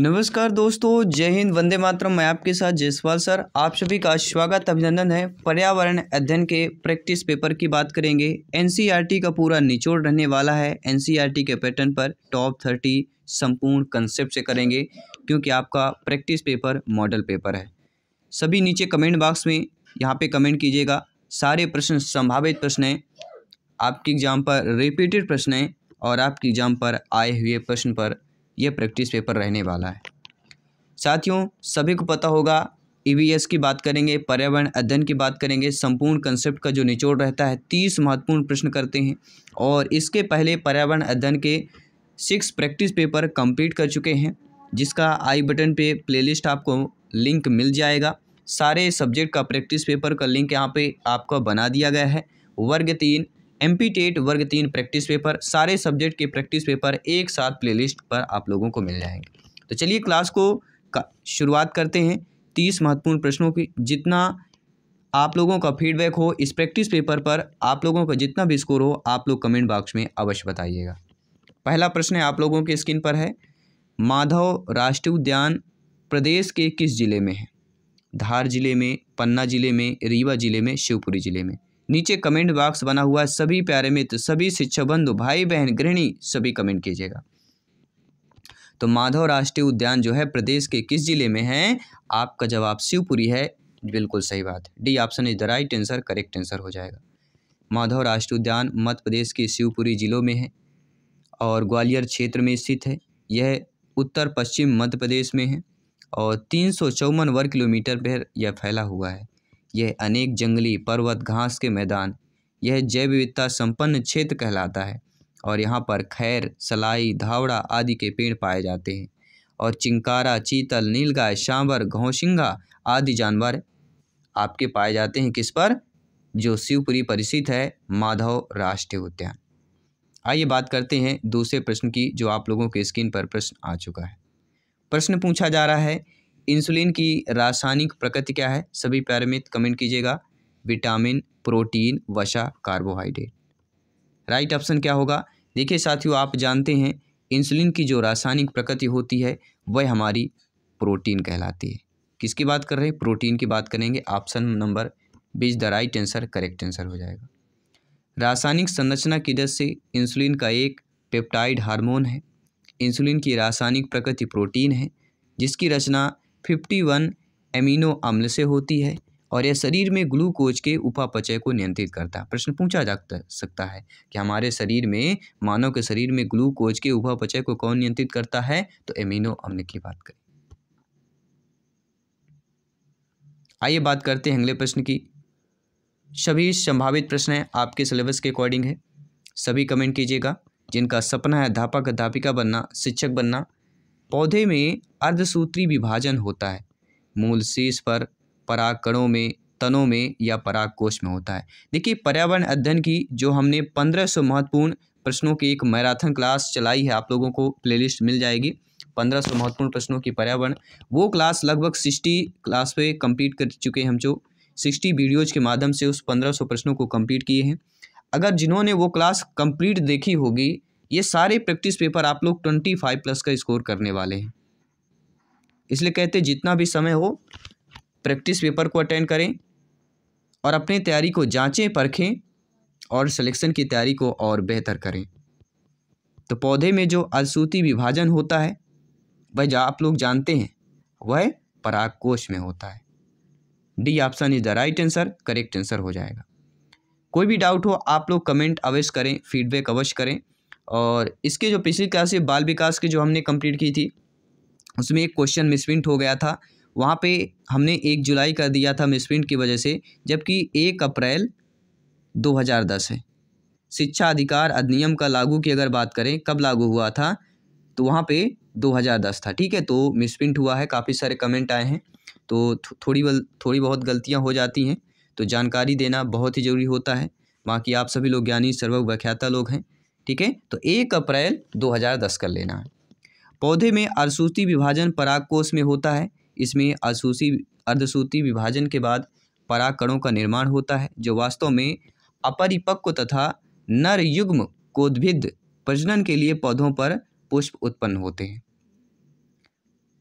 नमस्कार दोस्तों जय हिंद वंदे मातरम मैं आपके साथ जयसवाल सर आप सभी का स्वागत अभिनंदन है पर्यावरण अध्ययन के प्रैक्टिस पेपर की बात करेंगे एनसीईआरटी का पूरा निचोड़ रहने वाला है एनसीईआरटी के पैटर्न पर टॉप थर्टी संपूर्ण कंसेप्ट से करेंगे क्योंकि आपका प्रैक्टिस पेपर मॉडल पेपर है सभी नीचे कमेंट बॉक्स में यहाँ पर कमेंट कीजिएगा सारे प्रश्न संभावित प्रश्न हैं आपके एग्जाम पर रिपीटेड प्रश्न हैं और आपके एग्जाम पर आए हुए प्रश्न पर यह प्रैक्टिस पेपर रहने वाला है साथियों सभी को पता होगा ईवीएस e की बात करेंगे पर्यावरण अध्ययन की बात करेंगे संपूर्ण कंसेप्ट का जो निचोड़ रहता है तीस महत्वपूर्ण प्रश्न करते हैं और इसके पहले पर्यावरण अध्ययन के सिक्स प्रैक्टिस पेपर कंप्लीट कर चुके हैं जिसका आई बटन पे प्लेलिस्ट आपको लिंक मिल जाएगा सारे सब्जेक्ट का प्रैक्टिस पेपर का लिंक यहाँ पे आपका बना दिया गया है वर्ग तीन एम टेट वर्ग तीन प्रैक्टिस पेपर सारे सब्जेक्ट के प्रैक्टिस पेपर एक साथ प्लेलिस्ट पर आप लोगों को मिल जाएंगे तो चलिए क्लास को का शुरुआत करते हैं तीस महत्वपूर्ण प्रश्नों की जितना आप लोगों का फीडबैक हो इस प्रैक्टिस पेपर पर आप लोगों का जितना भी स्कोर हो आप लोग कमेंट बॉक्स में अवश्य बताइएगा पहला प्रश्न आप लोगों के स्क्रीन पर है माधव राष्ट्रीय उद्यान प्रदेश के किस जिले में है धार जिले में पन्ना जिले में रीवा जिले में शिवपुरी जिले में नीचे कमेंट बॉक्स बना हुआ है सभी प्यारे मित्र सभी शिक्षक बंधु भाई बहन गृहिणी सभी कमेंट कीजिएगा तो माधव राष्ट्रीय उद्यान जो है प्रदेश के किस जिले में है आपका जवाब शिवपुरी है बिल्कुल सही बात है D option is the right answer correct answer हो जाएगा माधव राष्ट्रीय उद्यान मध्य प्रदेश के शिवपुरी जिलों में है और ग्वालियर क्षेत्र में स्थित है यह उत्तर पश्चिम मध्य प्रदेश में है और तीन वर्ग किलोमीटर पर यह फैला हुआ है यह अनेक जंगली पर्वत घास के मैदान यह जैव विविधता संपन्न क्षेत्र कहलाता है और यहाँ पर खैर सलाई धावड़ा आदि के पेड़ पाए जाते हैं और चिंकारा चीतल नीलगाय सांबर घोशिंगा आदि जानवर आपके पाए जाते हैं किस पर जो शिवपुरी परिचित है माधव राष्ट्रीय उद्यान आइए बात करते हैं दूसरे प्रश्न की जो आप लोगों के स्क्रीन पर प्रश्न आ चुका है प्रश्न पूछा जा रहा है इंसुलिन की रासायनिक प्रकृति क्या है सभी पैरामित कमेंट कीजिएगा विटामिन प्रोटीन वसा कार्बोहाइड्रेट राइट ऑप्शन क्या होगा देखिए साथियों आप जानते हैं इंसुलिन की जो रासायनिक प्रकृति होती है वह हमारी प्रोटीन कहलाती है किसकी बात कर रहे हैं प्रोटीन की बात करेंगे option number B is the right answer correct answer हो जाएगा रासायनिक संरचना की दृष्टि से इंसुलिन का एक पेप्टाइड हार्मोन है इंसुलिन की रासायनिक प्रकृति प्रोटीन है जिसकी रचना फिफ्टी वन एमिनो अम्ल से होती है और यह शरीर में ग्लूकोज के उपापचय को नियंत्रित करता है प्रश्न पूछा जा सकता है कि हमारे शरीर में मानव के शरीर में ग्लूकोज के उपापचय को कौन नियंत्रित करता है तो एमिनो अम्ल की बात करें आइए बात करते हैं अगले प्रश्न की सभी संभावित प्रश्न हैं आपके सिलेबस के अकॉर्डिंग है सभी कमेंट कीजिएगा जिनका सपना है अध्यापक अध्यापिका बनना शिक्षक बनना पौधे में अर्धसूत्री विभाजन होता है मूल शीर्ष पर परागकणों में तनों में या पराग कोश में होता है देखिए पर्यावरण अध्ययन की जो हमने पंद्रह सौ महत्वपूर्ण प्रश्नों की एक मैराथन क्लास चलाई है आप लोगों को प्लेलिस्ट मिल जाएगी पंद्रह सौ महत्वपूर्ण प्रश्नों की पर्यावरण वो क्लास लगभग सिक्सटी क्लास पे कंप्लीट कर चुके हैं हम जो सिक्सटी वीडियोज़ के माध्यम से उस पंद्रह सौ प्रश्नों को कम्प्लीट किए हैं अगर जिन्होंने वो क्लास कम्प्लीट देखी होगी ये सारे प्रैक्टिस पेपर आप लोग ट्वेंटी फाइव प्लस का स्कोर करने वाले हैं इसलिए कहते जितना भी समय हो प्रैक्टिस पेपर को अटेंड करें और अपनी तैयारी को जांचें परखें और सिलेक्शन की तैयारी को और बेहतर करें तो पौधे में जो अलसूती विभाजन होता है वह जो आप लोग जानते हैं वह कोश में होता है D option is the right answer correct answer हो जाएगा कोई भी डाउट हो आप लोग कमेंट अवश्य करें फीडबैक अवश्य करें और इसके जो पिछली क्लास है बाल विकास की जो हमने कंप्लीट की थी उसमें एक क्वेश्चन मिसप्रिंट हो गया था वहाँ पे हमने एक जुलाई कर दिया था मिसप्रिंट की वजह से जबकि एक अप्रैल 2010 है शिक्षा अधिकार अधिनियम का लागू की अगर बात करें कब लागू हुआ था तो वहाँ पे 2010 था ठीक है तो मिसप्रिंट हुआ है काफ़ी सारे कमेंट आए हैं तो थोड़ी बल थोड़ी बहुत गलतियाँ हो जाती हैं तो जानकारी देना बहुत ही ज़रूरी होता है बाकी आप सभी लोग ज्ञानी सर्वज्ञ व्याख्याता लोग हैं ठीक है तो एक अप्रैल 2010 कर लेना है पौधे में अर्सूती विभाजन कोष में होता है इसमें अर्सूसी अर्धसूती विभाजन के बाद पराग कणों का निर्माण होता है जो वास्तव में अपरिपक्व तथा नर युग्म कोद्भिद प्रजनन के लिए पौधों पर पुष्प उत्पन्न होते हैं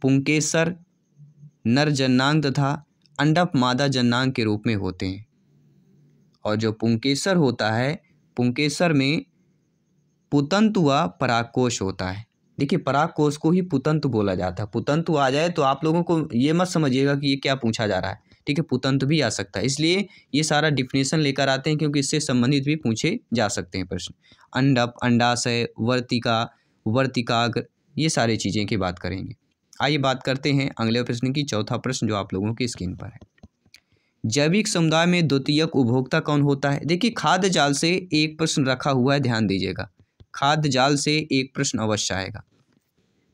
पुंकेसर नर जन्नांग तथा अंडप मादा जन्नांग के रूप में होते हैं और जो पुंकेसर होता है पुंकेसर में पुतंतु व पराकोश होता है देखिए पराकोश को ही पुतंत बोला जाता है पुतंतु आ जाए तो आप लोगों को ये मत समझिएगा कि ये क्या पूछा जा रहा है ठीक है पुतंत भी आ सकता है इसलिए ये सारा डिफिनेशन लेकर आते हैं क्योंकि इससे संबंधित भी पूछे जा सकते हैं प्रश्न अंडप अंडाशय वर्तिका वर्तिकाग्र ये सारे चीज़ें की बात करेंगे आइए बात करते हैं अगले प्रश्न की चौथा प्रश्न जो आप लोगों की स्क्रीन पर है जैविक समुदाय में द्वितीयक उपभोक्ता कौन होता है देखिए खाद्य जाल से एक प्रश्न रखा हुआ है ध्यान दीजिएगा खाद्य जाल से एक प्रश्न अवश्य आएगा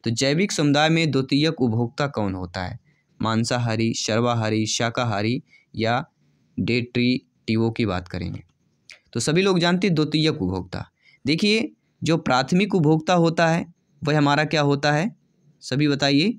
तो जैविक समुदाय में द्वितीयक उपभोक्ता कौन होता है मांसाहारी सर्वाहारी शाकाहारी या टीवो की बात करेंगे तो सभी लोग जानते हैं द्वितीयक उपभोक्ता देखिए जो प्राथमिक उपभोक्ता होता है वह हमारा क्या होता है सभी बताइए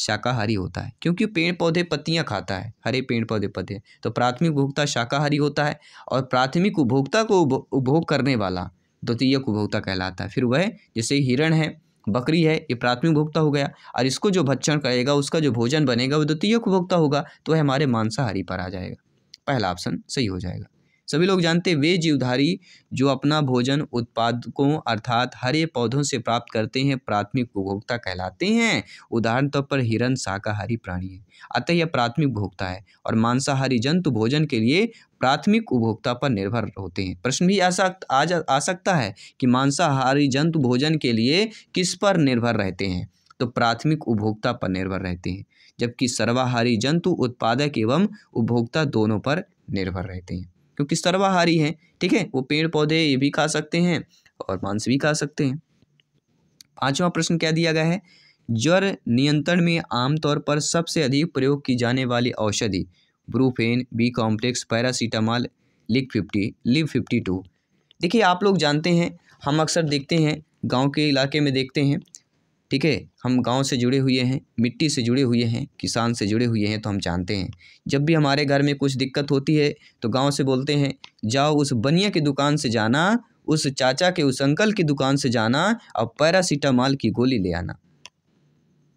शाकाहारी होता है क्योंकि पेड़ पौधे पत्तियां खाता है हरे पेड़ पौधे पत्ते तो प्राथमिक उपभोक्ता शाकाहारी होता है और प्राथमिक उपभोक्ता को उपभोग करने वाला द्वितीय उपभोक्ता कहलाता है फिर वह जैसे हिरण है बकरी है ये प्राथमिक उपभोक्ता हो गया और इसको जो भक्षण करेगा उसका जो भोजन बनेगा वो द्वितीय उपभोक्ता होगा तो वह हमारे मांसाहारी पर आ जाएगा पहला ऑप्शन सही हो जाएगा सभी लोग जानते वे जीवधारी जो अपना भोजन उत्पादकों अर्थात हरे पौधों से प्राप्त करते हैं प्राथमिक उपभोक्ता कहलाते हैं उदाहरण तौर तो पर हिरण शाकाहारी प्राणी है अतः यह प्राथमिक उपभोक्ता है और मांसाहारी जंतु भोजन के लिए प्राथमिक उपभोक्ता पर निर्भर होते हैं प्रश्न भी आ सक आ, जा, आ सकता है कि मांसाहारी जंतु भोजन के लिए किस पर निर्भर रहते हैं तो प्राथमिक उपभोक्ता पर निर्भर रहते हैं जबकि सर्वाहारी जंतु उत्पादक एवं उपभोक्ता दोनों पर निर्भर रहते हैं क्योंकि सर्वाहारी है ठीक है वो पेड़ पौधे ये भी खा सकते हैं और मांस भी खा सकते हैं पाँचवा प्रश्न क्या दिया गया है जर नियंत्रण में आमतौर पर सबसे अधिक प्रयोग की जाने वाली औषधि ब्रूफेन बी कॉम्प्लेक्स पैरासीटामॉल लिक फिफ्टी लिव फिफ्टी टू देखिए आप लोग जानते हैं हम अक्सर देखते हैं गांव के इलाके में देखते हैं ठीक है हम गांव से जुड़े हुए हैं मिट्टी से जुड़े हुए हैं किसान से जुड़े हुए हैं तो हम जानते हैं जब भी हमारे घर में कुछ दिक्कत होती है तो गांव से बोलते हैं जाओ उस बनिया की दुकान से जाना उस चाचा के उस अंकल की दुकान से जाना और पैरासीटामॉल की गोली ले आना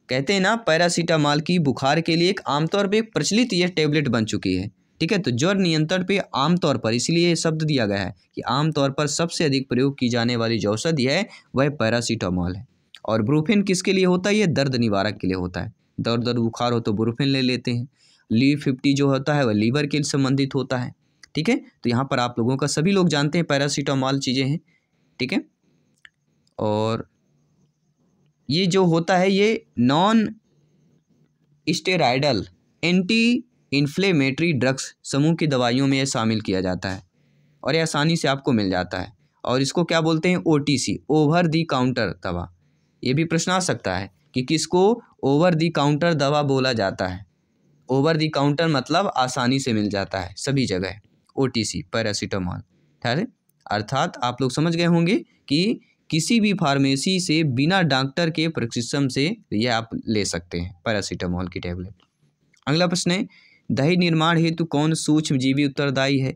कहते हैं ना पैरासीटामॉल की बुखार के लिए एक आमतौर पर प्रचलित यह टेबलेट बन चुकी है ठीक है तो ज्वर नियंत्रण पे आमतौर पर इसलिए ये शब्द दिया गया है कि आमतौर पर सबसे अधिक प्रयोग की जाने वाली जो औषधि है वह पैरासीटामॉल है और ब्रूफिन किसके लिए होता है ये दर्द निवारक के लिए होता है दर्द दर्द बुखार हो तो ब्रूफिन ले लेते हैं ली फिफ्टी जो होता है वह लीवर के संबंधित होता है ठीक है तो यहाँ पर आप लोगों का सभी लोग जानते हैं पैरासीटामॉल चीज़ें हैं ठीक है और ये जो होता है ये non steroidal anti inflammatory drugs समूह की दवाइयों में यह शामिल किया जाता है और ये आसानी से आपको मिल जाता है और इसको क्या बोलते हैं ओ ओवर दी काउंटर दवा ये भी प्रश्न आ सकता है कि किसको ओवर दी काउंटर दवा बोला जाता है ओवर दी काउंटर मतलब आसानी से मिल जाता है सभी जगह ओ टी सी पैरासीटामॉल अर्थात आप लोग समझ गए होंगे कि किसी भी फार्मेसी से बिना डॉक्टर के प्रशिक्षण से यह आप ले सकते हैं पैरासीटामॉल की टैबलेट अगला प्रश्न है दही निर्माण हेतु कौन सूक्ष्म जीवी उत्तरदायी है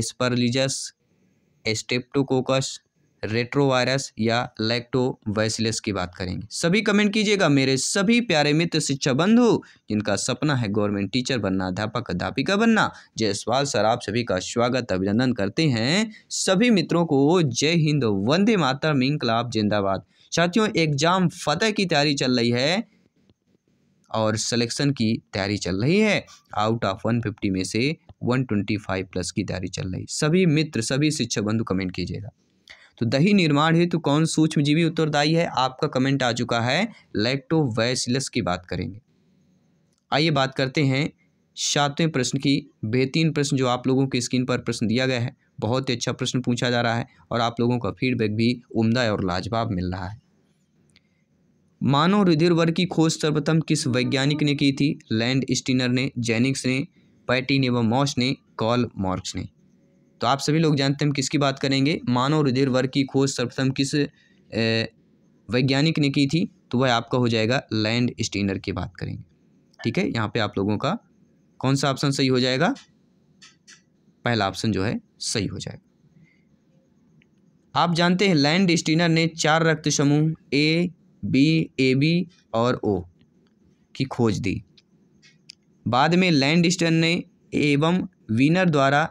एस्परलिजस एस्टेप्टोकोकस रेट्रोवायरस या लैक्टोवैसिलस की बात करेंगे सभी कमेंट कीजिएगा मेरे सभी प्यारे मित्र शिक्षा बंधु जिनका सपना है गवर्नमेंट टीचर बनना अध्यापक अध्यापिका बनना जयसवाल सर आप सभी का स्वागत अभिनंदन करते हैं सभी मित्रों को जय हिंद वंदे मातरम इनकलाब जिंदाबाद साथियों एग्जाम फतेह की तैयारी चल रही है और सिलेक्शन की तैयारी चल रही है आउट ऑफ वन फिफ्टी में से वन ट्वेंटी फाइव प्लस की तैयारी चल रही सभी मित्र सभी शिक्षा बंधु कमेंट कीजिएगा तो दही निर्माण हेतु कौन सूक्ष्मजीवी उत्तरदायी है आपका कमेंट आ चुका है लैक्टोवैसिलस की बात करेंगे आइए बात करते हैं सातवें प्रश्न की बेहतरीन प्रश्न जो आप लोगों की स्क्रीन पर प्रश्न दिया गया है बहुत ही अच्छा प्रश्न पूछा जा रहा है और आप लोगों का फीडबैक भी उम्दा और लाजवाब मिल रहा है मानव रुधिर वर्ग की खोज सर्वप्रथम किस वैज्ञानिक ने की थी लैंड स्टीनर ने जेनिक्स ने पैटिन एवं मॉस ने कॉल मॉर्क्स ने तो आप सभी लोग जानते हैं हम किसकी बात करेंगे मानव रुधिर वर्ग की खोज सर्वप्रथम किस वैज्ञानिक ने की थी तो वह आपका हो जाएगा लैंड स्टीनर की बात करेंगे ठीक है यहाँ पे आप लोगों का कौन सा ऑप्शन सही हो जाएगा पहला ऑप्शन जो है सही हो जाएगा आप जानते हैं लैंड स्टीनर ने चार रक्त समूह ए बी ए बी और ओ की खोज दी बाद में लैंड स्टीनर ने एवं वीनर द्वारा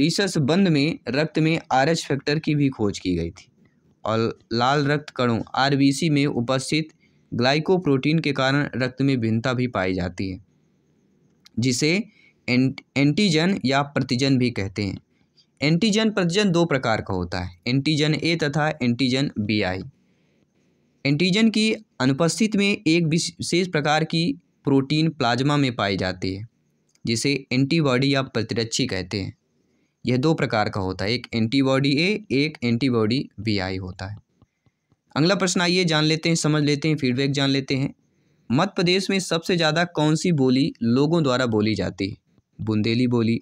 रिसर्स बंद में रक्त में आर एच फैक्टर की भी खोज की गई थी और लाल रक्त कणों आर में उपस्थित ग्लाइकोप्रोटीन के कारण रक्त में भिन्नता भी पाई जाती है जिसे एंट, एंटीजन या प्रतिजन भी कहते हैं एंटीजन प्रतिजन दो प्रकार का होता है एंटीजन ए तथा एंटीजन बी आई एंटीजन की अनुपस्थित में एक विशेष प्रकार की प्रोटीन प्लाज्मा में पाई जाती है जिसे एंटीबॉडी या प्रतिरक्षी कहते हैं यह दो प्रकार का होता है एक एंटीबॉडी ए एक एंटीबॉडी बी आई होता है अगला प्रश्न आइए जान लेते हैं समझ लेते हैं फीडबैक जान लेते हैं मध्य प्रदेश में सबसे ज़्यादा कौन सी बोली लोगों द्वारा बोली जाती है बुंदेली बोली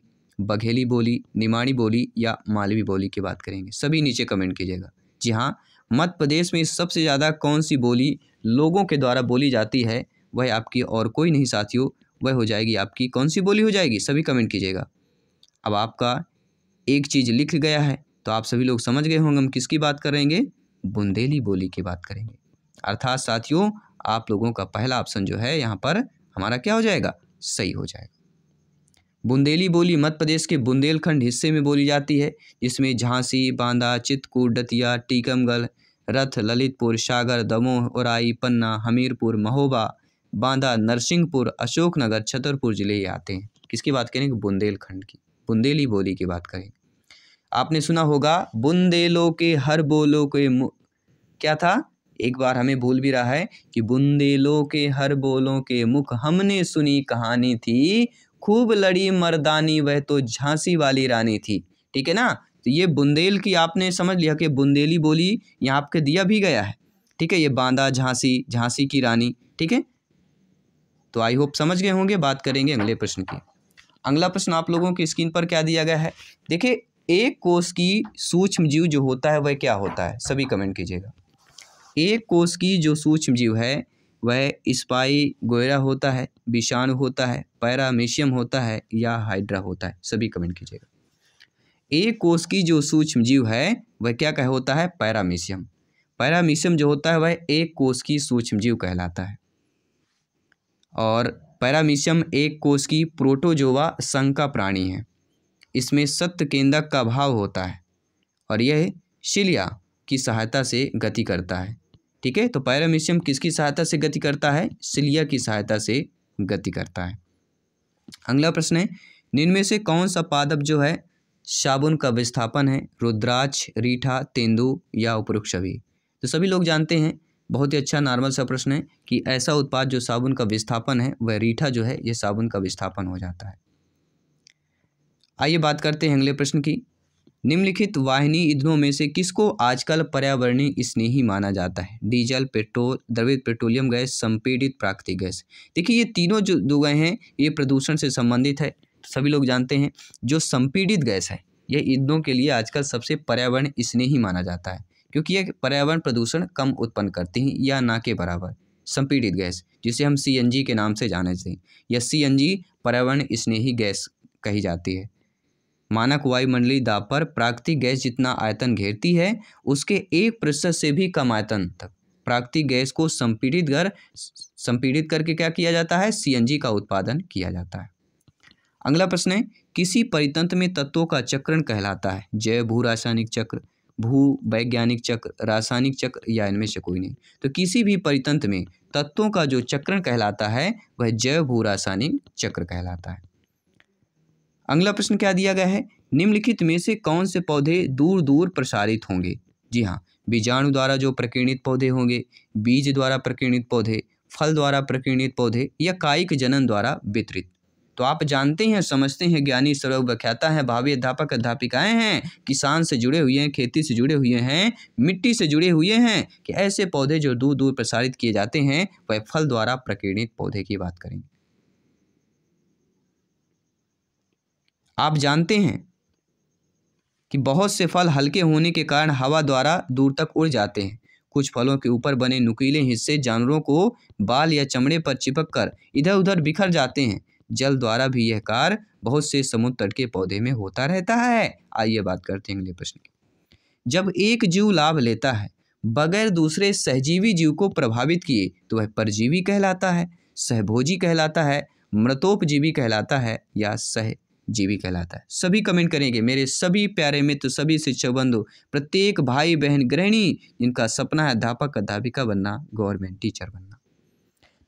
बघेली बोली निमाणी बोली या मालवी बोली की बात करेंगे सभी नीचे कमेंट कीजिएगा जी हाँ मध्य प्रदेश में सबसे ज़्यादा कौन सी बोली लोगों के द्वारा बोली जाती है वह आपकी और कोई नहीं साथियों वह हो जाएगी आपकी कौन सी बोली हो जाएगी सभी कमेंट कीजिएगा अब आपका एक चीज़ लिख गया है तो आप सभी लोग समझ गए होंगे हम किसकी बात करेंगे बुंदेली बोली की बात करेंगे अर्थात साथियों आप लोगों का पहला ऑप्शन जो है यहाँ पर हमारा क्या हो जाएगा सही हो जाएगा बुंदेली बोली मध्य प्रदेश के बुंदेलखंड हिस्से में बोली जाती है जिसमें झांसी बांदा चित्रकूट डतिया टीकमगढ़ रथ ललितपुर सागर दमोह उराई पन्ना हमीरपुर महोबा बांदा नरसिंहपुर अशोकनगर छतरपुर जिले आते हैं किसकी बात करेंगे बुंदेलखंड की बुंदेली बोली की बात करेंगे आपने सुना होगा बुंदेलो के हर बोलो के क्या था एक बार हमें भूल भी रहा है कि बुंदेलो के हर बोलों के मुख हमने सुनी कहानी थी खूब लड़ी मर्दानी वह तो झांसी वाली रानी थी ठीक है ना तो ये बुंदेल की आपने समझ लिया कि बुंदेली बोली यहाँ आपके दिया भी गया है ठीक है ये बांदा झांसी झांसी की रानी ठीक है तो आई होप समझ गए होंगे बात करेंगे अगले प्रश्न की अगला प्रश्न आप लोगों की स्क्रीन पर क्या दिया गया है देखिए एक कोष की सूक्ष्म जीव जो होता है वह क्या होता है सभी कमेंट कीजिएगा एक कोष की जो सूक्ष्म जीव है वह स्पाई गोयरा होता है विषाणु होता है पैरामीशियम होता है या हाइड्रा होता है सभी कमेंट कीजिएगा एक कोष की जो सूक्ष्म जीव है वह क्या कह होता है पैरामीशियम पैरामीशियम जो होता है वह एक कोष की सूक्ष्म जीव कहलाता है और पैरामीशियम एक कोष की प्रोटोजोवा संघ का प्राणी है इसमें सत्य केंद्रक का भाव होता है और यह शिलिया की सहायता से गति करता है ठीक है तो पैरामिशियम किसकी सहायता से गति करता है सिलिया की सहायता से गति करता है अगला प्रश्न है में से कौन सा पादप जो है साबुन का विस्थापन है रुद्राक्ष रीठा तेंदु या उपरुक्ष भी तो सभी लोग जानते हैं बहुत ही अच्छा नॉर्मल सा प्रश्न है कि ऐसा उत्पाद जो साबुन का विस्थापन है वह रीठा जो है यह साबुन का विस्थापन हो जाता है आइए बात करते हैं अगले प्रश्न की निम्नलिखित वाहिनी ईंधनों में से किसको आजकल पर्यावरणीय स्नेही माना जाता है डीजल पेट्रोल द्रवित पेट्रोलियम गैस संपीड़ित प्राकृतिक गैस देखिए ये तीनों जो दो गए हैं ये प्रदूषण से संबंधित है सभी लोग जानते हैं जो संपीड़ित गैस है ये ईंधनों के लिए आजकल सबसे पर्यावरण स्नेही माना जाता है क्योंकि ये पर्यावरण प्रदूषण कम उत्पन्न करती हैं या ना के बराबर संपीड़ित गैस जिसे हम सी के नाम से जाने से हैं यह सी पर्यावरण स्नेही गैस कही जाती है मानक वायुमंडलीय दाब पर प्राकृतिक गैस जितना आयतन घेरती है उसके एक प्रतिशत से भी कम आयतन तक प्राकृतिक गैस को संपीड़ित कर संपीड़ित करके क्या किया जाता है सीएनजी का उत्पादन किया जाता है अगला प्रश्न है किसी परितंत्र में तत्वों का चक्रण कहलाता है जैव भू रासायनिक चक्र भू वैज्ञानिक चक्र रासायनिक चक्र या इनमें से कोई नहीं तो किसी भी परितंत्र में तत्वों का जो चक्रण कहलाता है वह जैव भू रासायनिक चक्र कहलाता है अगला प्रश्न क्या दिया गया है निम्नलिखित में से कौन से पौधे दूर दूर प्रसारित होंगे जी हाँ बीजाणु द्वारा जो प्रकीर्णित पौधे होंगे बीज द्वारा प्रकीर्णित पौधे फल द्वारा प्रकीर्णित पौधे या कायिक जनन द्वारा वितरित तो आप जानते हैं समझते हैं ज्ञानी सर्व व्याख्याता है भावी अध्यापक अध्यापिकाएं हैं किसान से जुड़े हुए हैं खेती से जुड़े हुए हैं मिट्टी से जुड़े हुए हैं कि ऐसे पौधे जो दूर दूर प्रसारित किए जाते हैं वह फल द्वारा प्रकीर्णित पौधे की बात करेंगे आप जानते हैं कि बहुत से फल हल्के होने के कारण हवा द्वारा दूर तक उड़ जाते हैं कुछ फलों के ऊपर बने नुकीले हिस्से जानवरों को बाल या चमड़े पर चिपक कर इधर उधर बिखर जाते हैं जल द्वारा भी यह कार्य बहुत से समुद्र तट के पौधे में होता रहता है आइए बात करते हैं अगले प्रश्न की जब एक जीव लाभ लेता है बगैर दूसरे सहजीवी जीव को प्रभावित किए तो वह परजीवी कहलाता है सहभोजी कहलाता है मृतोपजीवी कहलाता है या सह जीवी कहलाता है सभी कमेंट करेंगे मेरे सभी प्यारे मित्र सभी शिक्षक बंधु प्रत्येक भाई बहन गृहिणी जिनका सपना है अध्यापक अध्यापिका बनना गवर्नमेंट टीचर बनना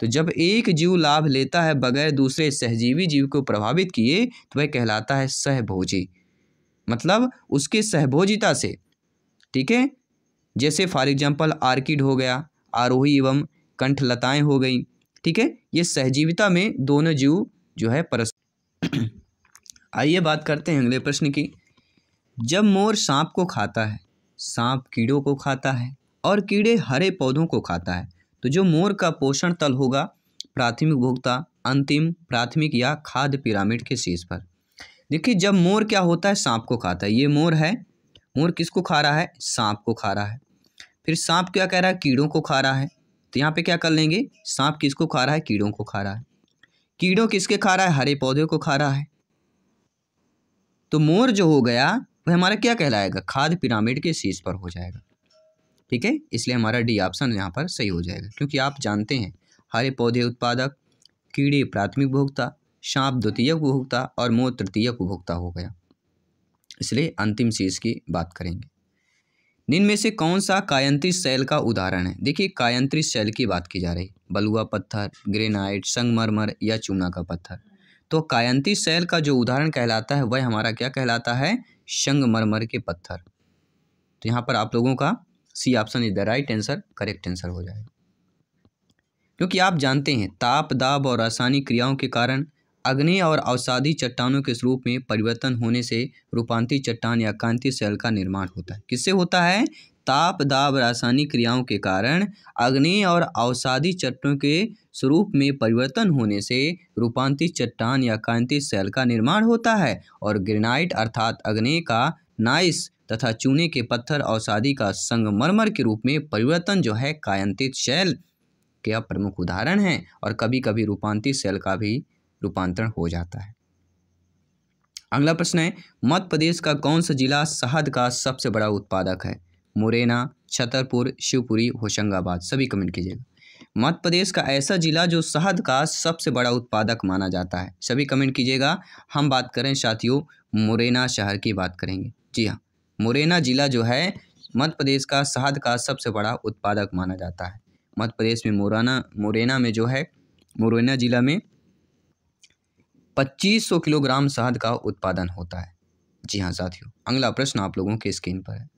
तो जब एक जीव लाभ लेता है बगैर दूसरे सहजीवी जीव को प्रभावित किए तो वह कहलाता है सहभोजी मतलब उसके सहभोजिता से ठीक है जैसे फॉर एग्जाम्पल आर्किड हो गया आरोही एवं कंठलताएँ हो गई ठीक है ये सहजीविता में दोनों जीव जो है परस्पर आइए बात करते हैं अगले प्रश्न की जब मोर सांप को खाता है सांप कीड़ों को खाता है और कीड़े हरे पौधों को खाता है तो जो मोर का पोषण तल होगा प्राथमिक भोक्ता अंतिम प्राथमिक या खाद्य पिरामिड के शीर्ष पर देखिए जब मोर क्या होता है सांप को खाता है ये मोर है मोर किसको खा रहा है सांप को खा रहा है फिर सांप क्या कह रहा है कीड़ों को खा रहा है तो यहाँ पे क्या कर लेंगे सांप किसको खा रहा है कीड़ों को खा रहा है कीड़ों किसके खा रहा है हरे पौधे को खा रहा है तो मोर जो हो गया वह हमारा क्या कहलाएगा खाद पिरामिड के शीर्ष पर हो जाएगा ठीक है इसलिए हमारा डी ऑप्शन यहाँ पर सही हो जाएगा क्योंकि आप जानते हैं हरे पौधे उत्पादक कीड़े प्राथमिक उपभोक्ता सांप द्वितीय उपभोक्ता और मोर तृतीय उपभोक्ता हो गया इसलिए अंतिम शीर्ष की बात करेंगे निम्न से कौन सा कायंत्री शैल का उदाहरण है देखिए कायंत्री शैल की बात की जा रही बलुआ पत्थर ग्रेनाइट संगमरमर या चूना का पत्थर तो कायंती शैल का जो उदाहरण कहलाता है वह हमारा क्या कहलाता है संगमरमर के पत्थर तो यहाँ पर आप लोगों का C option is the right answer correct answer हो जाएगा क्योंकि आप जानते हैं ताप दाब और रासायनिक क्रियाओं के कारण अग्नि और अवसादी चट्टानों के स्वरूप में परिवर्तन होने से रूपांतरित चट्टान या कांति शैल का निर्माण होता है किससे होता है ताप दाब रासायनिक क्रियाओं के कारण अग्नि और अवसादी चट्टों के स्वरूप में परिवर्तन होने से रूपांतरित चट्टान या कांति शैल का निर्माण होता है और ग्रेनाइट अर्थात अग्नि का नाइस तथा चूने के पत्थर अवसादी का संगमरमर के रूप में परिवर्तन जो है कायंतित शैल के प्रमुख उदाहरण हैं और कभी कभी रूपांतरित शैल का भी रूपांतरण हो जाता है अगला प्रश्न है मध्य प्रदेश का कौन सा जिला शहद का सबसे बड़ा उत्पादक है मुरैना छतरपुर शिवपुरी होशंगाबाद सभी कमेंट कीजिएगा मध्य प्रदेश का ऐसा जिला जो शहद का सबसे बड़ा उत्पादक माना जाता है सभी कमेंट कीजिएगा हम बात करें साथियों मुरैना शहर की बात करेंगे जी हाँ मुरैना जिला जो है मध्य प्रदेश का शहद का सबसे बड़ा उत्पादक माना जाता है मध्य प्रदेश में मुरैना मुरैना में जो है मुरैना जिला में 2500 किलोग्राम शहद का उत्पादन होता है जी हाँ साथियों अगला प्रश्न आप लोगों के स्क्रीन पर है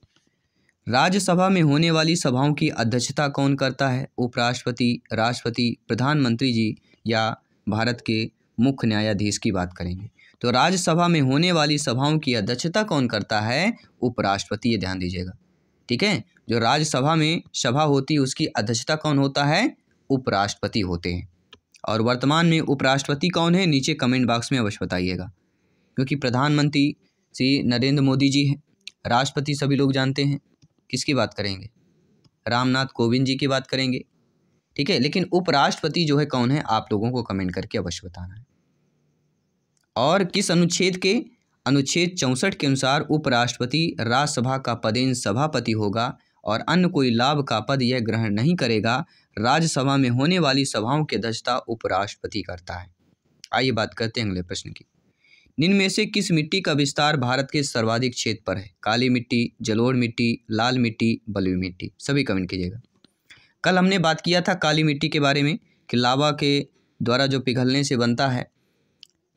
राज्यसभा में होने वाली सभाओं की अध्यक्षता कौन करता है उपराष्ट्रपति राष्ट्रपति प्रधानमंत्री जी या भारत के मुख्य न्यायाधीश की बात करेंगे तो राज्यसभा में होने वाली सभाओं की अध्यक्षता कौन करता है उपराष्ट्रपति ये ध्यान दीजिएगा ठीक है जो राज्यसभा में सभा होती है उसकी अध्यक्षता कौन होता है उपराष्ट्रपति होते हैं और वर्तमान में उपराष्ट्रपति कौन है नीचे कमेंट बॉक्स में अवश्य बताइएगा क्योंकि प्रधानमंत्री श्री नरेंद्र मोदी जी हैं राष्ट्रपति सभी लोग जानते हैं किसकी बात करेंगे रामनाथ कोविंद जी की बात करेंगे ठीक है लेकिन उपराष्ट्रपति जो है कौन है आप लोगों को कमेंट करके अवश्य बताना है और किस अनुच्छेद के अनुच्छेद चौंसठ के अनुसार उपराष्ट्रपति राज्यसभा का पदेन सभापति होगा और अन्य कोई लाभ का पद यह ग्रहण नहीं करेगा राज्यसभा में होने वाली सभाओं की अध्यक्षता उपराष्ट्रपति करता है आइए बात करते हैं अगले प्रश्न की निन्म से किस मिट्टी का विस्तार भारत के सर्वाधिक क्षेत्र पर है काली मिट्टी जलोढ़ मिट्टी लाल मिट्टी बलुई मिट्टी सभी कमेंट कीजिएगा कल हमने बात किया था काली मिट्टी के बारे में कि लावा के द्वारा जो पिघलने से बनता है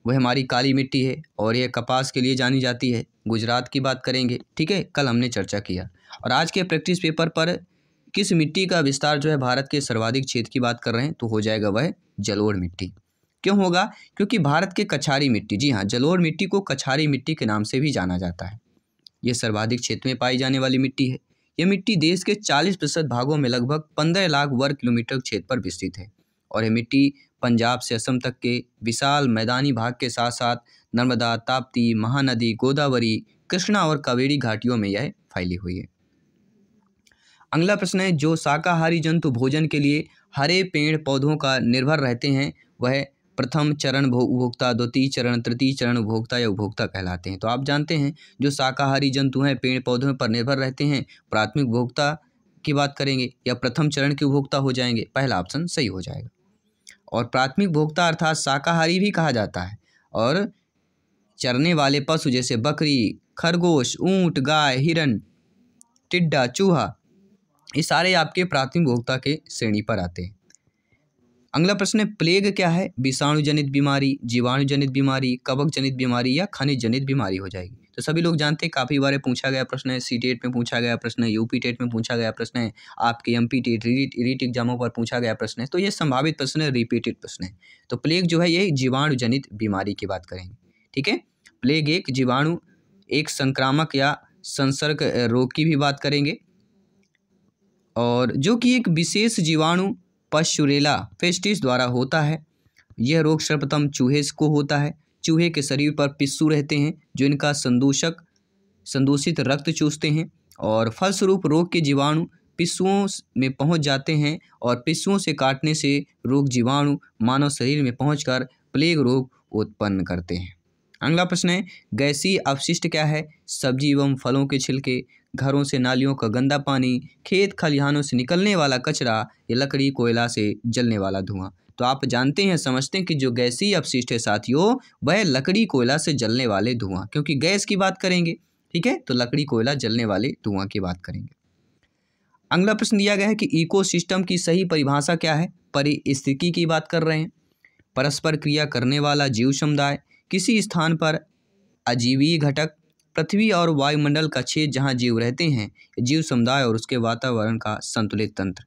वह हमारी काली मिट्टी है और यह कपास के लिए जानी जाती है गुजरात की बात करेंगे ठीक है कल हमने चर्चा किया और आज के प्रैक्टिस पेपर पर किस मिट्टी का विस्तार जो है भारत के सर्वाधिक क्षेत्र की बात कर रहे हैं तो हो जाएगा वह जलोढ़ मिट्टी क्यों होगा क्योंकि भारत के कछारी मिट्टी जी हाँ जलोर मिट्टी को कछारी मिट्टी के नाम से भी जाना जाता है ये सर्वाधिक क्षेत्र में पाई जाने वाली मिट्टी है यह मिट्टी देश के 40 प्रतिशत भागों में लगभग 15 लाख वर्ग किलोमीटर क्षेत्र पर विस्तृत है और यह मिट्टी पंजाब से असम तक के विशाल मैदानी भाग के साथ साथ नर्मदा ताप्ती महानदी गोदावरी कृष्णा और कावेरी घाटियों में यह फैली हुई है अगला प्रश्न है जो शाकाहारी जंतु भोजन के लिए हरे पेड़ पौधों का निर्भर रहते हैं वह प्रथम चरण उपभोक्ता द्वितीय चरण तृतीय चरण उपभोक्ता या उपभोक्ता कहलाते हैं तो आप जानते हैं जो शाकाहारी जंतु हैं पेड़ पौधों पर निर्भर रहते हैं प्राथमिक उपभोक्ता की बात करेंगे या प्रथम चरण के उपभोक्ता हो जाएंगे पहला ऑप्शन सही हो जाएगा और प्राथमिक भोक्ता अर्थात शाकाहारी भी कहा जाता है और चरने वाले पशु जैसे बकरी खरगोश ऊंट गाय हिरण टिड्डा चूहा ये सारे आपके प्राथमिक उपभोक्ता के श्रेणी पर आते हैं अगला प्रश्न है प्लेग क्या है विषाणु जनित बीमारी जीवाणु जनित बीमारी कवक जनित बीमारी या खनिज जनित बीमारी हो जाएगी तो सभी लोग जानते हैं काफ़ी बार पूछा गया प्रश्न है सी टेट में पूछा गया प्रश्न है यूपी टेट में पूछा गया प्रश्न है आपके M P TET REET REET एग्जामों पर पूछा गया प्रश्न है तो ये संभावित प्रश्न है रिपीटेड प्रश्न है तो प्लेग जो है ये जीवाणु जनित बीमारी की बात करेंगे ठीक है प्लेग एक जीवाणु एक संक्रामक या संसर्ग रोग की भी बात करेंगे और जो कि एक विशेष जीवाणु पशुरेला फेस्टिस द्वारा होता है यह रोग सर्वप्रथम चूहे को होता है चूहे के शरीर पर पिस्सू रहते हैं जो इनका संदूषक संदूषित रक्त चूसते हैं और फलस्वरूप रोग के जीवाणु पिस्सुओं में पहुंच जाते हैं और पिस्सुओं से काटने से रोग जीवाणु मानव शरीर में पहुँच प्लेग रोग उत्पन्न करते हैं अगला प्रश्न है गैसी अवशिष्ट क्या है सब्जी एवं फलों के छिलके घरों से नालियों का गंदा पानी खेत खलिहानों से निकलने वाला कचरा या लकड़ी कोयला से जलने वाला धुआं तो आप जानते हैं समझते हैं कि जो गैसी अपशिष्ट है साथियों वह लकड़ी कोयला से जलने वाले धुआं क्योंकि गैस की बात करेंगे ठीक है तो लकड़ी कोयला जलने वाले धुआं की बात करेंगे अगला प्रश्न दिया गया है कि इकोसिस्टम की सही परिभाषा क्या है परिस्थिति की बात कर रहे हैं परस्पर क्रिया करने वाला जीव समुदाय किसी स्थान पर अजीवी घटक पृथ्वी और वायुमंडल का क्षेत्र जहाँ जीव रहते हैं जीव समुदाय और उसके वातावरण का संतुलित तंत्र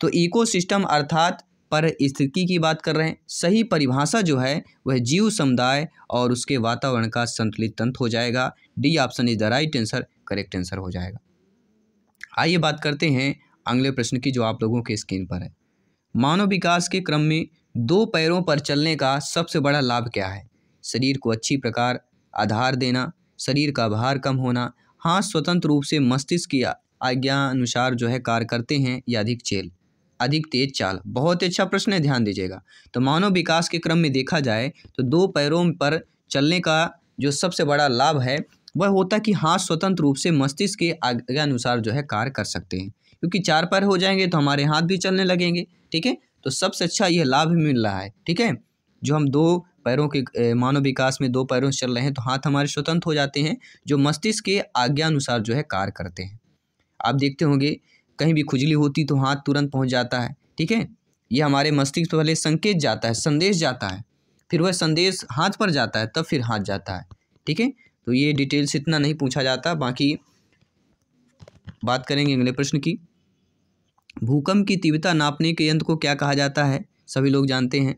तो इकोसिस्टम अर्थात पर स्थिति की बात कर रहे हैं सही परिभाषा जो है वह जीव समुदाय और उसके वातावरण का संतुलित तंत्र हो जाएगा D option is the right answer correct answer हो जाएगा आइए बात करते हैं अगले प्रश्न की जो आप लोगों के स्क्रीन पर है मानव विकास के क्रम में दो पैरों पर चलने का सबसे बड़ा लाभ क्या है शरीर को अच्छी प्रकार आधार देना शरीर का भार कम होना हाथ स्वतंत्र रूप से मस्तिष्क की आज्ञा अनुसार जो है कार्य करते हैं या अधिक चेल अधिक तेज चाल बहुत ही अच्छा प्रश्न है ध्यान दीजिएगा तो मानव विकास के क्रम में देखा जाए तो दो पैरों पर चलने का जो सबसे बड़ा लाभ है वह होता है कि हाथ स्वतंत्र रूप से मस्तिष्क के आज्ञानुसार जो है कार्य कर सकते हैं क्योंकि चार पैर हो जाएंगे तो हमारे हाथ भी चलने लगेंगे ठीक है तो सबसे अच्छा यह लाभ मिल रहा है ठीक है जो हम दो पैरों के मानव विकास में दो पैरों से चल रहे हैं तो हाथ हमारे स्वतंत्र हो जाते हैं जो मस्तिष्क के आज्ञानुसार जो है कार्य करते हैं आप देखते होंगे कहीं भी खुजली होती तो हाथ तुरंत पहुँच जाता है ठीक है ये हमारे मस्तिष्क पहले संकेत जाता है संदेश जाता है फिर वह संदेश हाथ पर जाता है तब फिर हाथ जाता है ठीक है तो ये डिटेल्स इतना नहीं पूछा जाता बाकी बात करेंगे अगले प्रश्न की भूकंप की तीव्रता नापने के यंत्र को क्या कहा जाता है सभी लोग जानते हैं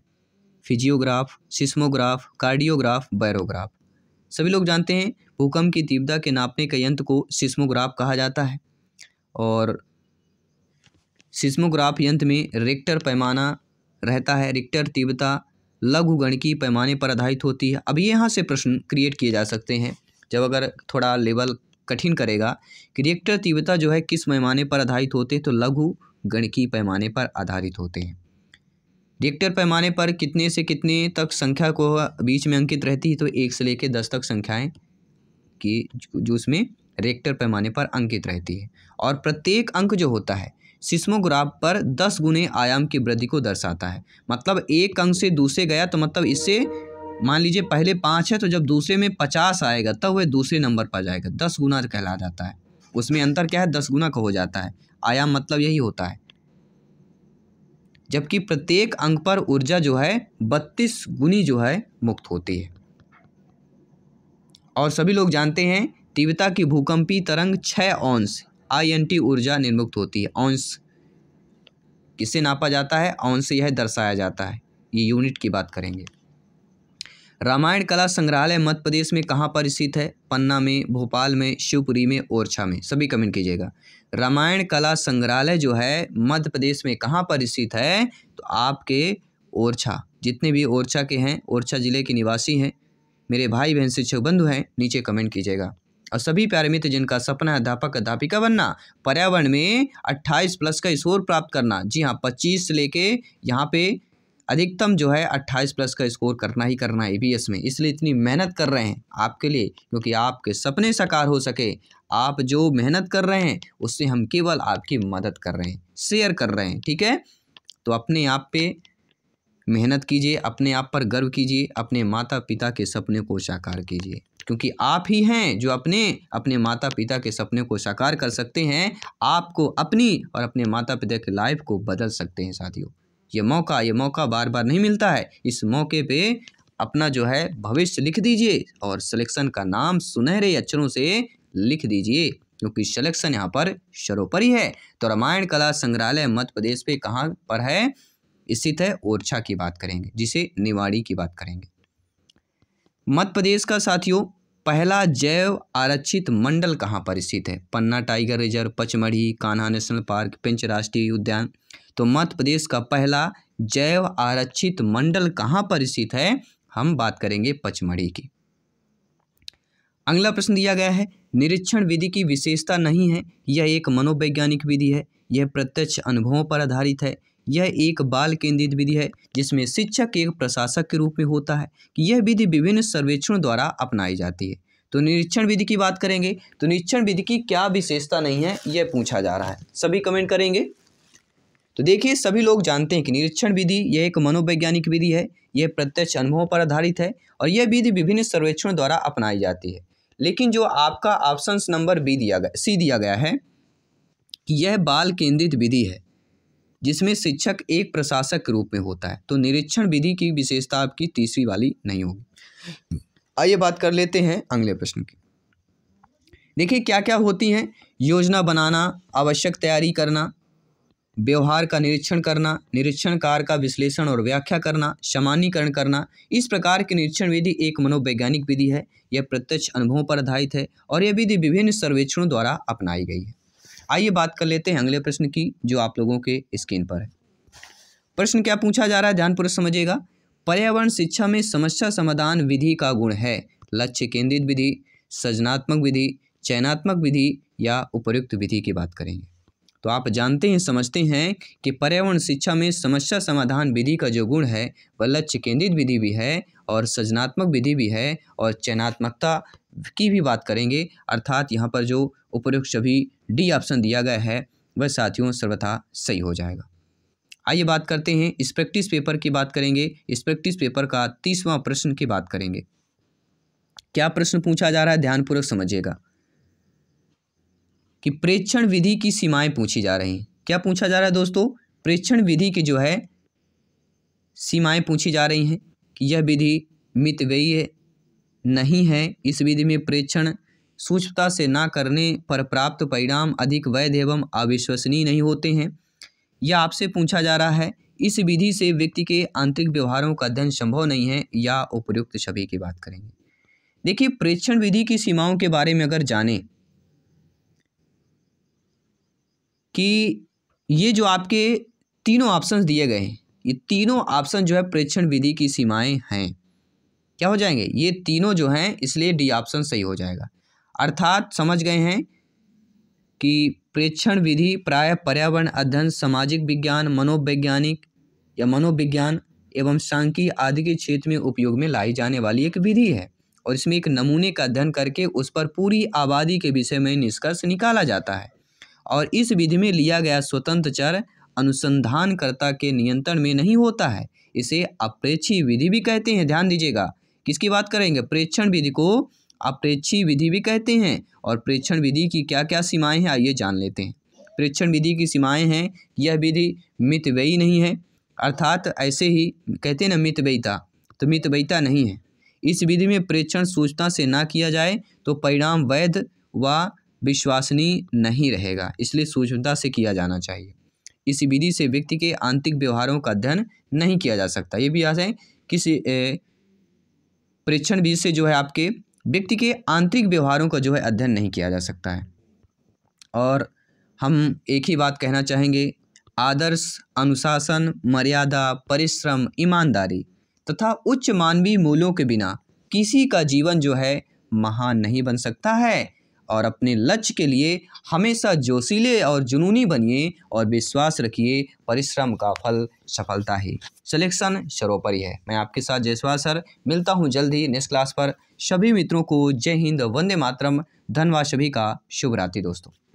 फिजियोग्राफ सिस्मोग्राफ कार्डियोग्राफ बैरोग्राफ सभी लोग जानते हैं भूकंप की तीव्रता के नापने के यंत्र को सिस्मोग्राफ कहा जाता है और सिस्मोग्राफ यंत्र में रिक्टर पैमाना रहता है रिक्टर तीव्रता लघु गणकी पैमाने पर आधारित होती है अब यहाँ से प्रश्न क्रिएट किए जा सकते हैं जब अगर थोड़ा लेवल कठिन करेगा कि रिएक्टर तीव्रता जो है किस पैमाने पर आधारित होते हैं तो लघु की पैमाने पर आधारित होते हैं रिक्टर पैमाने पर कितने से कितने तक संख्या को बीच में अंकित रहती है तो एक से लेकर दस तक संख्याएं की जो उसमें रेक्टर पैमाने पर अंकित रहती है और प्रत्येक अंक जो होता है सिस्मोग्राफ पर दस गुने आयाम की वृद्धि को दर्शाता है मतलब एक अंक से दूसरे गया तो मतलब इससे मान लीजिए पहले पाँच है तो जब दूसरे में पचास आएगा तब तो वह दूसरे नंबर पर जाएगा दस गुना कहला जाता है उसमें अंतर क्या है दस गुना का हो जाता है आयाम मतलब यही होता है जबकि प्रत्येक अंक पर ऊर्जा जो है बत्तीस गुनी जो है मुक्त होती है और सभी लोग जानते हैं तीव्रता की भूकंपी तरंग छः ऑंस आईएनटी ऊर्जा निर्मुक्त होती है ऑंस किसे नापा जाता है ऑंस यह दर्शाया जाता है ये यूनिट की बात करेंगे रामायण कला संग्रहालय मध्य प्रदेश में कहाँ पर स्थित है पन्ना में भोपाल में शिवपुरी में ओरछा में सभी कमेंट कीजिएगा रामायण कला संग्रहालय जो है मध्य प्रदेश में कहाँ पर स्थित है तो आपके ओरछा जितने भी ओरछा के हैं ओरछा ज़िले के निवासी हैं मेरे भाई बहन शिक्षक बंधु हैं नीचे कमेंट कीजिएगा और सभी प्यारे मित्र जिनका सपना है अध्यापक अध्यापिका बनना पर्यावरण में 28 प्लस का स्कोर प्राप्त करना जी हाँ 25 से लेके यहाँ पे अधिकतम जो है अट्ठाईस प्लस का स्कोर करना ही करना है ई में इसलिए इतनी मेहनत कर रहे हैं आपके लिए क्योंकि आपके सपने साकार हो सके आप जो मेहनत कर रहे हैं उससे हम केवल आपकी मदद कर रहे हैं शेयर कर रहे हैं ठीक है तो अपने आप पे मेहनत कीजिए अपने आप पर गर्व कीजिए अपने माता पिता के सपने को साकार कीजिए क्योंकि आप ही हैं जो अपने अपने माता पिता के सपने को साकार कर सकते हैं आपको अपनी और अपने माता पिता के लाइफ को बदल सकते हैं साथियों ये मौका ये मौका बार बार नहीं मिलता है इस मौके पे अपना जो है भविष्य लिख दीजिए और सिलेक्शन का नाम सुनहरे अक्षरों से लिख दीजिए क्योंकि सिलेक्शन यहाँ पर सरोपरि है तो रामायण कला संग्रहालय मध्य प्रदेश पे कहाँ पर है स्थित है ओरछा की बात करेंगे जिसे निवाड़ी की बात करेंगे मध्य प्रदेश का साथियों पहला जैव आरक्षित मंडल कहाँ पर स्थित है Panna tiger reserve Pachmarhi Kanha national park Pench राष्ट्रीय उद्यान तो मध्य प्रदेश का पहला जैव आरक्षित मंडल कहाँ पर स्थित है हम बात करेंगे पचमढ़ी की अगला प्रश्न दिया गया है निरीक्षण विधि की विशेषता नहीं है यह एक मनोवैज्ञानिक विधि है यह प्रत्यक्ष अनुभवों पर आधारित है यह एक बाल केंद्रित विधि है जिसमें शिक्षक एक प्रशासक के रूप में होता है यह विधि विभिन्न सर्वेक्षणों द्वारा अपनाई जाती है तो निरीक्षण विधि की बात करेंगे तो निरीक्षण विधि की क्या विशेषता नहीं है यह पूछा जा रहा है सभी कमेंट करेंगे तो देखिए सभी लोग जानते हैं कि निरीक्षण विधि यह एक मनोवैज्ञानिक विधि है यह प्रत्यक्ष अनुभवों पर आधारित है और यह विधि विभिन्न सर्वेक्षणों द्वारा अपनाई जाती है लेकिन जो आपका ऑप्शन नंबर बी दिया गया सी दिया गया है यह बाल केंद्रित विधि है जिसमें शिक्षक एक प्रशासक के रूप में होता है तो निरीक्षण विधि की विशेषता आपकी तीसरी वाली नहीं होगी आइए बात कर लेते हैं अगले प्रश्न की देखिए क्या क्या होती हैं योजना बनाना आवश्यक तैयारी करना व्यवहार का निरीक्षण करना निरीक्षण कार का विश्लेषण और व्याख्या करना सामान्यकरण करना इस प्रकार की निरीक्षण विधि एक मनोवैज्ञानिक विधि है यह प्रत्यक्ष अनुभवों पर आधारित है और यह विधि विभिन्न सर्वेक्षणों द्वारा अपनाई गई है आइए बात कर लेते हैं अगले प्रश्न की जो आप लोगों के स्क्रीन पर है प्रश्न क्या पूछा जा रहा है ध्यानपूर्वक समझिएगा पर्यावरण शिक्षा में समस्या समाधान विधि का गुण है लक्ष्य केंद्रित विधि सृजनात्मक विधि चयनात्मक विधि या उपयुक्त विधि की बात करेंगे तो आप जानते हैं समझते हैं कि पर्यावरण शिक्षा में समस्या समाधान विधि का जो गुण है वह लक्ष्य केंद्रित विधि भी है और सृजनात्मक विधि भी है और चयनात्मकता की भी बात करेंगे अर्थात यहाँ पर जो उपयुक्त सभी डी ऑप्शन दिया गया है वह साथियों सर्वथा सही हो जाएगा आइए बात करते हैं इस प्रैक्टिस पेपर की बात करेंगे इस प्रैक्टिस पेपर का तीसवां प्रश्न की बात करेंगे क्या प्रश्न पूछा जा रहा है ध्यानपूर्वक समझिएगा कि प्रेक्षण विधि की सीमाएं पूछी जा रही हैं क्या पूछा जा रहा है दोस्तों प्रेक्षण विधि की जो है सीमाएं पूछी जा रही हैं कि यह विधि है नहीं है इस विधि में प्रेक्षण सूक्ष्मता से ना करने पर प्राप्त परिणाम अधिक वैध एवं अविश्वसनीय नहीं होते हैं यह आपसे पूछा जा रहा है इस विधि से व्यक्ति के आंतरिक व्यवहारों का अध्ययन संभव नहीं है या उपयुक्त छवि की बात करेंगे देखिए प्रेक्षण विधि की सीमाओं के बारे में अगर जानें कि ये जो आपके तीनों ऑप्शन दिए गए हैं ये तीनों ऑप्शन जो है प्रेक्षण विधि की सीमाएं हैं क्या हो जाएंगे ये तीनों जो हैं इसलिए डी ऑप्शन सही हो जाएगा अर्थात समझ गए हैं कि प्रेक्षण विधि प्राय पर्यावरण अध्ययन सामाजिक विज्ञान मनोवैज्ञानिक या मनोविज्ञान एवं सांख्यिकी आदि के क्षेत्र में उपयोग में लाई जाने वाली एक विधि है और इसमें एक नमूने का अध्ययन करके उस पर पूरी आबादी के विषय में निष्कर्ष निकाला जाता है और इस विधि में लिया गया स्वतंत्र चर अनुसंधानकर्ता के नियंत्रण में नहीं होता है इसे अप्रेक्षी विधि भी कहते हैं ध्यान दीजिएगा किसकी बात करेंगे प्रेक्षण विधि को अप्रेक्षी विधि भी कहते हैं और प्रेक्षण विधि की क्या क्या सीमाएं हैं आइए जान लेते हैं प्रेक्षण विधि की सीमाएं हैं यह विधि मितव्ययी नहीं है अर्थात ऐसे ही कहते हैं ना मितव्ययिता तो मितव्ययिता नहीं है इस विधि में प्रेक्षण सूचना से ना किया जाए तो परिणाम वैध व विश्वसनीय नहीं रहेगा इसलिए सूक्ष्मता से किया जाना चाहिए इस विधि से व्यक्ति के आंतरिक व्यवहारों का अध्ययन नहीं किया जा सकता ये भी याद है किसी परीक्षण विधि से जो है आपके व्यक्ति के आंतरिक व्यवहारों का जो है अध्ययन नहीं किया जा सकता है और हम एक ही बात कहना चाहेंगे आदर्श अनुशासन मर्यादा परिश्रम ईमानदारी तथा उच्च मानवीय मूल्यों के बिना किसी का जीवन जो है महान नहीं बन सकता है और अपने लक्ष्य के लिए हमेशा जोशीले और जुनूनी बनिए और विश्वास रखिए परिश्रम का फल सफलता ही सिलेक्शन सर्वोपरि है मैं आपके साथ जयसवाल सर मिलता हूँ जल्द ही नेक्स्ट क्लास पर सभी मित्रों को जय हिंद वंदे मातरम धनवाद सभी का शुभ रात्रि दोस्तों